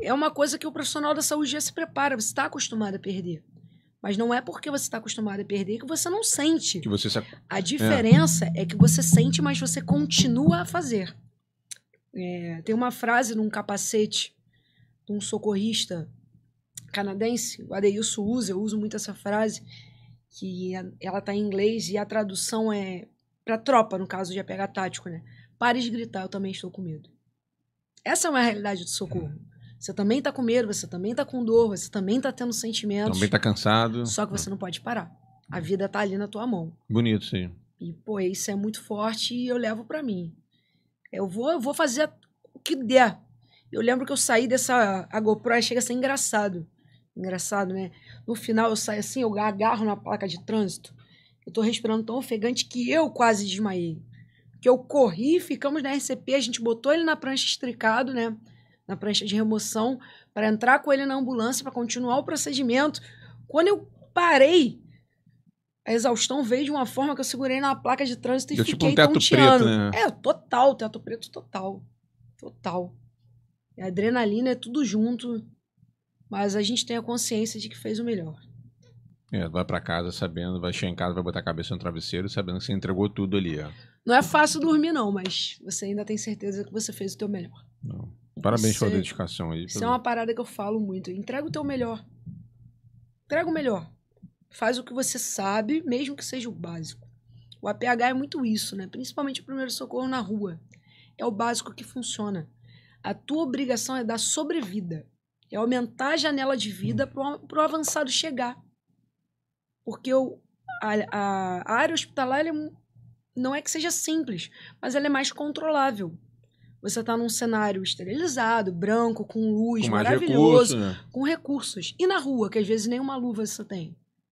É. é uma coisa que o profissional da saúde já se prepara, você está acostumado a perder. Mas não é porque você está acostumado a perder que você não sente. Que você se... A diferença é. é. que você sente, mas você continua a fazer. É, tem uma frase num capacete de um socorrista canadense, o Adeilson usa, eu uso muito essa frase, que ela está em inglês e a tradução é para tropa, no caso de APH tático, né? Pare de gritar, eu também estou com medo. Essa é uma realidade do socorro. É. Você também está com medo, você também está com dor, você também está tendo sentimentos. Também está cansado. Só que você é. não pode parar. A vida está ali na tua mão. Bonito, sim. E, pô, isso é muito forte e eu levo para mim. Eu vou, eu vou fazer o que der. Eu lembro que eu saí dessa a GoPro e chega a ser engraçado. Engraçado, né? No final eu saio assim, eu agarro na placa de trânsito. Eu tô respirando tão ofegante que eu quase desmaiei. Que eu corri, ficamos na RCP, a gente botou ele na prancha estricado, né? na prancha de remoção para entrar com ele na ambulância para continuar o procedimento. Quando eu parei, a exaustão veio de uma forma que eu segurei na placa de trânsito e eu, fiquei tipo um teto tonteando. Preto, né? É, total, teto preto total. Total. E a adrenalina é tudo junto, mas a gente tem a consciência de que fez o melhor. É, vai para casa sabendo, vai chegar em casa, vai botar a cabeça no travesseiro sabendo que você entregou tudo ali, ó. Não é fácil dormir não, mas você ainda tem certeza que você fez o teu melhor. Não. Parabéns pela é dedicação aí. Isso é uma parada que eu falo muito. Entrega o teu melhor. Entrega o melhor. Faz o que você sabe, mesmo que seja o básico. O APH é muito isso, né? Principalmente o primeiro socorro na rua. É o básico que funciona. A tua obrigação é dar sobrevida. É aumentar a janela de vida hum. para o avançado chegar. Porque o, a, a, área hospitalar é, não é que seja simples, mas ela é mais controlável. Você está num cenário esterilizado, branco, com luz, com maravilhoso, recurso, né? com recursos. E na rua, que às vezes nenhuma luva você tem.